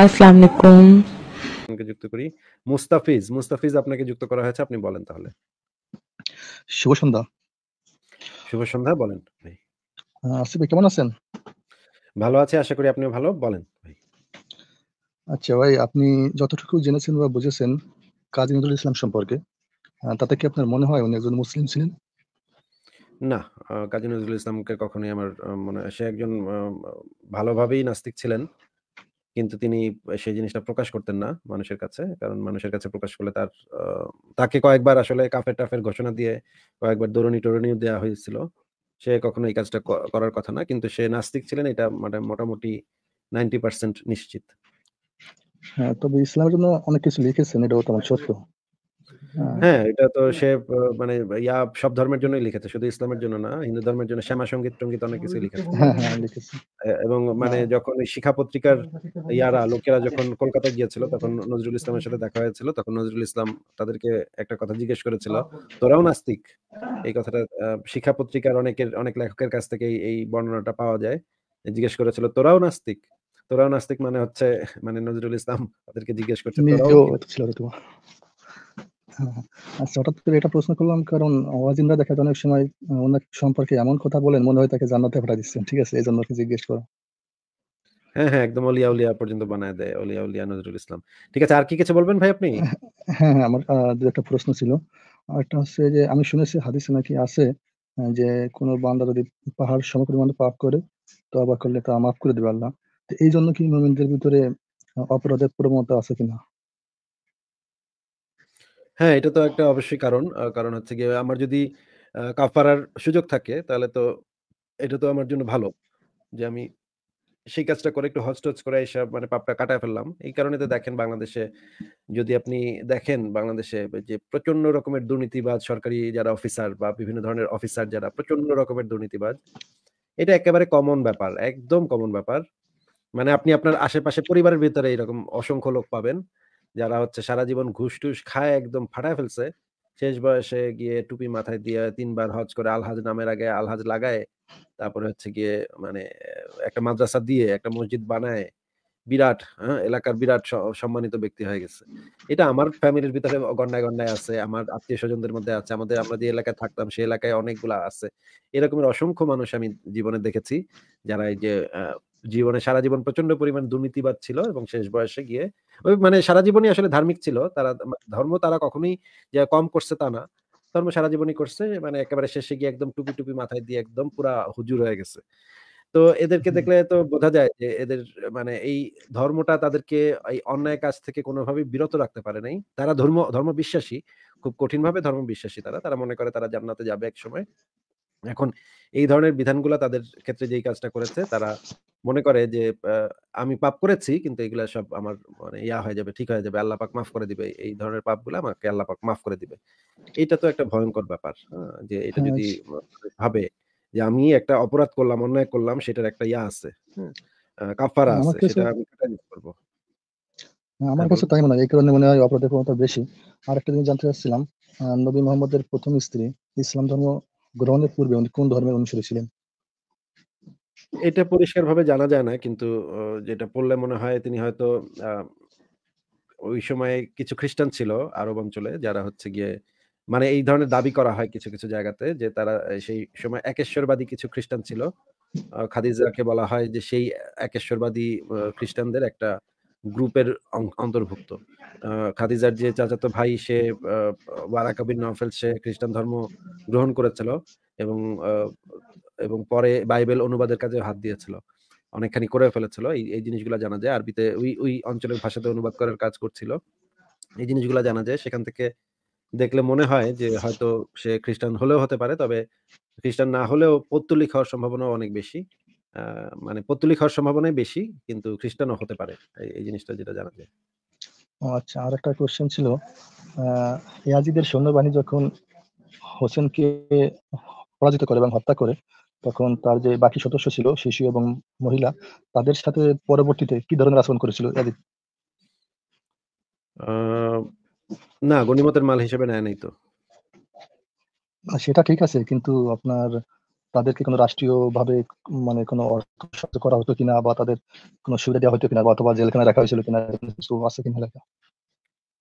আসসালামু আলাইকুম আপনাকে যুক্ত করি মুস্তাফিজ মুস্তাফিজ আপনাকে যুক্ত করা হয়েছে আপনি বলেন তাহলে শুভ সন্ধ্যা শুভ সন্ধ্যা বলেন আসিফ কেমন আছেন ভালো আশা করি আপনি ভালো বলেন আচ্ছা ভাই আপনি যতটুকু জেনেছেন বা বুঝেছেন কাজী নজরুল ইসলাম সম্পর্কে তাতে কি আপনার মনে হয় উনি একজন মুসলিম ছিলেন না কাজী নজরুল ইসলামকে কখনোই আমার মনে সে একজন ভালোভাবেই নাস্তিক ছিলেন কিন্তু তিনি সেই জিনিসটা প্রকাশ করতেন না মানুষের কাছে কারণ মানুষের কাছে প্রকাশ করলে তার তাকে কয়েকবার আসলে কাফের টাফের ঘোষণা দিয়ে কয়েকবার দৌড়নি টরুনিও দেওয়া হয়েছিল সে কখনো এই কাজটা করার কথা না কিন্তু সে নাস্তিক ছিলেন এটা মানে মোটামুটি নাইনটি পার্সেন্ট নিশ্চিত হ্যাঁ তবে ইসলামের জন্য অনেক কিছু লিখেছেন এটাও তোমার সত্য হ্যাঁ।, হ্যাঁ এটা তো সে মানে ইয়া সব ধর্মের জন্যই লিখেছে শুধু ইসলামের জন্য না হিন্দু ধর্মের জন্য শ্যামা সঙ্গীত টঙ্গীত অনেক কিছু লিখেছে হ্যাঁ, হ্যাঁ, এবং মানে যখন শিক্ষা পত্রিকার ইয়ারা আচ্ছা। লোকেরা যখন কলকাতা গিয়েছিল তখন নজরুল ইসলামের সাথে দেখা হয়েছিল তখন নজরুল ইসলাম তাদেরকে একটা কথা জিজ্ঞেস করেছিল তোরাও নাস্তিক এই কথাটা শিক্ষা পত্রিকার অনেকের অনেক লেখকের কাছ থেকে এই বর্ণনাটা পাওয়া যায় জিজ্ঞেস করেছিল তোরাও নাস্তিক তোরাও নাস্তিক মানে হচ্ছে মানে নজরুল ইসলাম তাদেরকে জিজ্ঞেস করছে আচ্ছা হঠাৎ করে এটা প্রশ্ন করলাম কারণ ওয়াজিনরা দেখা যায় অনেক সময় ওনার সম্পর্কে এমন কথা বলেন মনে হয় তাকে জান্নাতে পাঠা দিচ্ছেন ঠিক আছে এই জন্য জিজ্ঞেস করা হ্যাঁ হ্যাঁ একদম অলিয়া উলিয়া পর্যন্ত বানায় দেয় অলিয়া উলিয়া নজরুল ইসলাম ঠিক আছে আর কি কিছু বলবেন ভাই আপনি হ্যাঁ হ্যাঁ আমার দু একটা প্রশ্ন ছিল আরেকটা হচ্ছে যে আমি শুনেছি হাদিস নাকি আছে যে কোন বান্দা যদি পাহাড় সমপরিমাণ পাপ করে তো আবার করলে তা মাফ করে দেবে আল্লাহ তো এই জন্য কি মোমিনদের ভিতরে অপরাধের প্রবণতা আছে কিনা হ্যাঁ, এটা তো একটা অবশ্যই কারণ। কারণ হচ্ছে গিয়ে আমার যদি কাফারার সুযোগ থাকে তাহলে তো এটা তো আমার জন্য ভালো। যে আমি সেই কাজটা করে একটু হজ-টজ করে আইসা মানে পাপটা কাটায় ফেললাম। এই কারণে তো দেখেন বাংলাদেশে যদি আপনি দেখেন বাংলাদেশে যে প্রচন্ড রকমের দুর্নীতিবাজ সরকারি যারা অফিসার বা বিভিন্ন ধরনের অফিসার যারা প্রচন্ড রকমের দুর্নীতিবাজ। এটা একেবারে কমন ব্যাপার। একদম কমন ব্যাপার। মানে আপনি আপনার আশেপাশে পরিবারের ভিতরে এরকম অসংখ্য লোক পাবেন। যারা হচ্ছে সারা জীবন ঘুষ টুস খায় একদম ফাটায় ফেলছে শেষ বয়সে গিয়ে টুপি মাথায় দিয়ে তিনবার হজ করে আলহাজ নামের আগে আলহাজ লাগায় তারপরে হচ্ছে গিয়ে মানে একটা মাদ্রাসা দিয়ে একটা মসজিদ বানায় বিরাট হ্যাঁ এলাকার বিরাট সম্মানিত ব্যক্তি হয়ে গেছে এটা আমার ফ্যামিলির ভিতরে গন্ডায় গন্ডায় আছে আমার আত্মীয় স্বজনদের মধ্যে আছে আমাদের আমরা যে এলাকায় থাকতাম সেই এলাকায় অনেকগুলা আছে এরকমের অসংখ্য মানুষ আমি জীবনে দেখেছি যারা এই যে জীবনে সারা জীবন প্রচন্ড পরিমাণ দুর্নীতিবাদ ছিল এবং শেষ বয়সে গিয়ে ওই মানে সারা জীবনই আসলে ধার্মিক ছিল তারা মানে ধর্ম তারা কখনোই যে কম করছে তা না ধর্ম সারা জীবনই করছে মানে একেবারে শেষে গিয়ে একদম টুপি টুপি মাথায় দিয়ে একদম পুরা হুজুর হয়ে গেছে তো এদেরকে দেখলে তো বোঝা যায় যে এদের মানে এই ধর্মটা তাদেরকে এই অন্যায় কাজ থেকে কোনোভাবেই বিরত রাখতে পারে নাই তারা ধর্ম ধর্ম বিশ্বাসী খুব কঠিন ভাবে ধর্ম বিশ্বাসী তারা তারা মনে করে তারা জান্নাতে যাবে এক সময় এখন এই ধরনের বিধানগুলো তাদের ক্ষেত্রে যেই কাজটা করেছে তারা মনে করে যে আমি পাপ করেছি কিন্তু এগুলা সব আমার মানে ইয়া হয়ে যাবে ঠিক হয়ে যাবে আল্লাহ পাক মাফ করে দিবে এই ধরনের পাপ গুলো আমাকে আল্লাহ পাক মাফ করে দিবে এটা তো একটা ভয়ঙ্কর ব্যাপার যে এটা হ্যাঁ, যদি মানে ভাবে যে আমি একটা অপরাধ করলাম অন্যায় করলাম সেটার একটা ইয়া আছে কাফারা আছে সেটা আমি করব হ্যাঁ, আমার কাছে তাই মনে হয় এই কারণে মনে হয় অপরাধের প্রবণতা বেশি আর একটা জিনিস জানতে চাচ্ছিলাম নবী মোহাম্মদের প্রথম স্ত্রী ইসলাম ধর্ম গ্রহণের পূর্বে উনি কোন ধর্মের অনুসারী ছিলেন এটা ভাবে জানা যায় না কিন্তু যেটা পড়লে মনে হয় তিনি হয়তো ওই সময়ে কিছু খ্রিস্টান ছিল আরব অঞ্চলে যারা হচ্ছে গিয়ে মানে এই ধরনের দাবি করা হয় কিছু, কিছু জায়গাতে যে তারা সেই সময় একেশ্বরবাদী কিছু খ্রিস্টান ছিল। খাদিজাকে বলা হয় যে সেই একেশ্বরবাদী খ্রিস্টানদের একটা গ্রুপের অন্তর্ভুক্ত খাদিজার যে চাচাতো ভাই সে ওয়ারা কাবির নফেল সে খ্রিস্টান ধর্ম গ্রহণ করেছিল এবং এবং পরে বাইবেল অনুবাদের কাজে হাত দিয়েছিল অনেকখানি করে ফেলেছিল এই এই জিনিসগুলো জানা যায় আরবিতে ওই ওই অঞ্চলের ভাষাতে অনুবাদ করার কাজ করছিল এই জিনিসগুলো জানা যায় সেখান থেকে দেখলে মনে হয় যে হয়তো সে খ্রিস্টান হলেও হতে পারে তবে খ্রিস্টান না হলেও পত্তলিক হওয়ার সম্ভাবনা অনেক বেশি মানে পত্তলিক হওয়ার সম্ভাবনাই বেশি কিন্তু খ্রিস্টানও হতে পারে এই জিনিসটা যেটা জানা যায় ও আচ্ছা আর একটা কোয়েশ্চেন ছিল ইয়াজিদের সৈন্যবাহিনী যখন হোসেনকে পরাজিত করে এবং হত্যা করে তখন তার যে বাকি সদস্য ছিল শিশু এবং মহিলা তাদের সাথে পরবর্তীতে কি ধরনের আচরণ করেছিল ইয়াজিদ না গণিমতের মাল হিসেবে নেয় নাই তো সেটা ঠিক আছে কিন্তু আপনার তাদেরকে কোনো রাষ্ট্রীয়ভাবে মানে কোনো অর্থ সাহায্য করা হতো কিনা বা তাদের কোনো সুবিধা দেওয়া হতো কিনা বা অথবা জেলখানা রাখা হয়েছিল কিনা কিছু আছে কিনা লেখা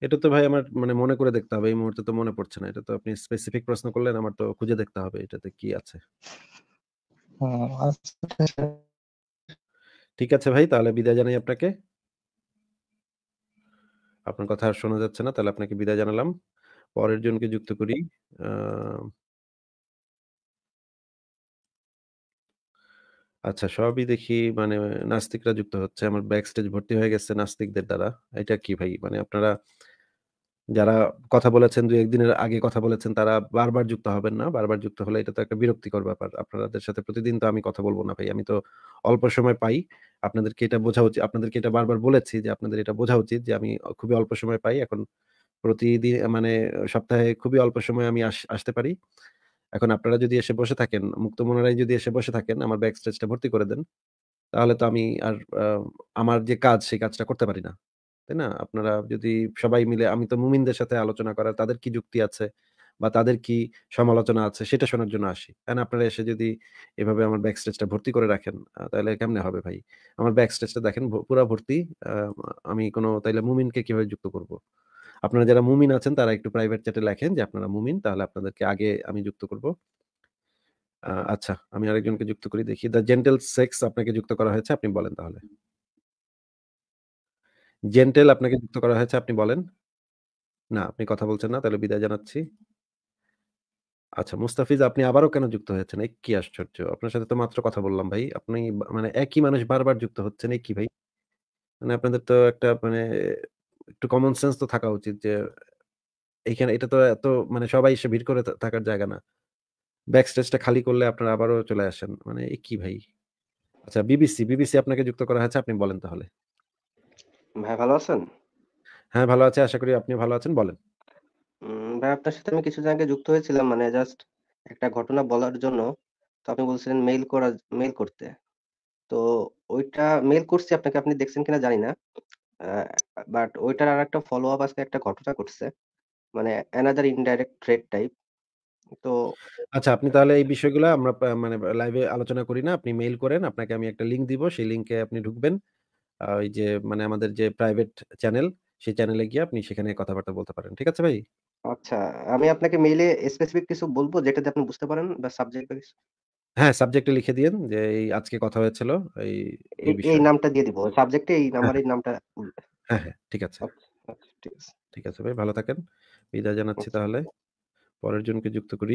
এটা তো ভাই আমার মানে মনে করে দেখতে হবে এই মুহূর্তে তো মনে পড়ছে না এটা তো আপনি স্পেসিফিক প্রশ্ন করলেন আমার তো খুঁজে দেখতে হবে এটাতে কি আছে হ্যাঁ, আচ্ছা। ঠিক আছে ভাই তাহলে বিদায় জানাই আপনাকে আপনার কথা আর শোনা যাচ্ছে না তাহলে আপনাকে বিদায় জানালাম পরের জনকে যুক্ত করি আহ আচ্ছা সবই দেখি মানে নাস্তিকরা যুক্ত হচ্ছে আমার ব্যাক স্টেজ ভর্তি হয়ে গেছে নাস্তিকদের দ্বারা এটা কি ভাই মানে আপনারা যারা কথা বলেছেন দুই একদিনের আগে কথা বলেছেন তারা বারবার যুক্ত হবেন না বারবার যুক্ত হলে এটা তো একটা বিরক্তিকর ব্যাপার আপনাদের সাথে প্রতিদিন তো আমি কথা বলবো না ভাই আমি তো অল্প সময় পাই আপনাদেরকে এটা বোঝা উচিত আপনাদেরকে এটা বারবার বলেছি যে আপনাদের এটা বোঝা উচিত যে আমি খুবই অল্প সময় পাই এখন প্রতিদিন মানে সপ্তাহে খুবই অল্প সময় আমি আসতে পারি এখন আপনারা যদি এসে বসে থাকেন মুক্ত মনারাই যদি এসে বসে থাকেন আমার ব্যাক স্টেজটা ভর্তি করে দেন তাহলে তো আমি আর আমার যে কাজ সেই কাজটা করতে পারি না তাই না আপনারা যদি সবাই মিলে আমি তো মুমিনদের সাথে আলোচনা করার তাদের কি যুক্তি আছে বা তাদের কি সমালোচনা আছে সেটা শোনার জন্য আসি তাই না আপনারা এসে যদি এভাবে আমার ব্যাক স্টেজটা ভর্তি করে রাখেন তাহলে কেমনে হবে ভাই আমার ব্যাক স্টেজটা দেখেন পুরা ভর্তি আমি কোনো তাইলে মুমিনকে কিভাবে যুক্ত করব আপনারা যারা মুমিন আছেন তারা একটু প্রাইভেট চ্যাটে লেখেন যে আপনারা মুমিন তাহলে আপনাদেরকে আগে আমি যুক্ত করব আচ্ছা আমি আরেকজনকে যুক্ত করি দেখি দ্য জেন্টেল সেক্স আপনাকে যুক্ত করা হয়েছে আপনি বলেন তাহলে জেন্টেল আপনাকে যুক্ত করা হয়েছে আপনি বলেন না আপনি কথা বলছেন না তাহলে বিদায় জানাচ্ছি আচ্ছা মুস্তাফিজ আপনি আবারও কেন যুক্ত হয়েছেন এক কি আশ্চর্য আপনার সাথে তো মাত্র কথা বললাম ভাই আপনি মানে একই মানুষ বারবার যুক্ত হচ্ছেন এই কি ভাই মানে আপনাদের তো একটা মানে একটু কমন সেন্স তো থাকা উচিত যে এইখানে এটা তো এত মানে সবাই এসে ভিড় করে থাকার জায়গা না ব্যাক স্টেজটা খালি করলে আপনারা আবারও চলে আসেন মানে কি ভাই আচ্ছা বিবিসি বিবিসি আপনাকে যুক্ত করা হয়েছে আপনি বলেন তাহলে ভাই ভালো আছেন হ্যাঁ ভালো আছে আশা করি আপনি ভালো আছেন বলেন ভাই আপনার সাথে আমি কিছু আগে যুক্ত হয়েছিলাম মানে জাস্ট একটা ঘটনা বলার জন্য তো আপনি বলছিলেন মেইল করা মেইল করতে তো ওইটা মেইল করছি আপনাকে আপনি দেখছেন কিনা জানি না বাট ওইটার আর একটা ফলো আপ আজকে একটা ঘটনা ঘটছে। মানে অ্যানাদার ইনডাইরেক্ট ট্রেড টাইপ। তো আচ্ছা আপনি তাহলে এই বিষয়গুলো আমরা মানে লাইভে আলোচনা করি না। আপনি মেইল করেন। আপনাকে আমি একটা লিংক দিব। সেই লিংকে আপনি ঢুকবেন। ওই যে মানে আমাদের যে প্রাইভেট চ্যানেল, সেই চ্যানেলে গিয়ে আপনি সেখানে কথাবার্তা বলতে পারেন। ঠিক আছে ভাই? আচ্ছা, আমি আপনাকে মেইলে স্পেসিফিক কিছু বলবো যেটাতে আপনি বুঝতে পারেন বা সাবজেক্ট হ্যাঁ, সাবজেক্টে লিখে দিয়েন যে এই আজকে কথা হয়েছিল এই, এই নামটা দিয়ে দিব। সাবজেক্টে এই নাম্বার হ্যাঁ। এই নামটা হ্যাঁ, হ্যাঁ, ঠিক আছে। আচ্ছা, আচ্ছা, ঠিক আছে। ঠিক আছে ভাই, ভালো থাকেন। বিদায় জানাচ্ছি আচ্ছা। তাহলে। পরের জনকে যুক্ত করি।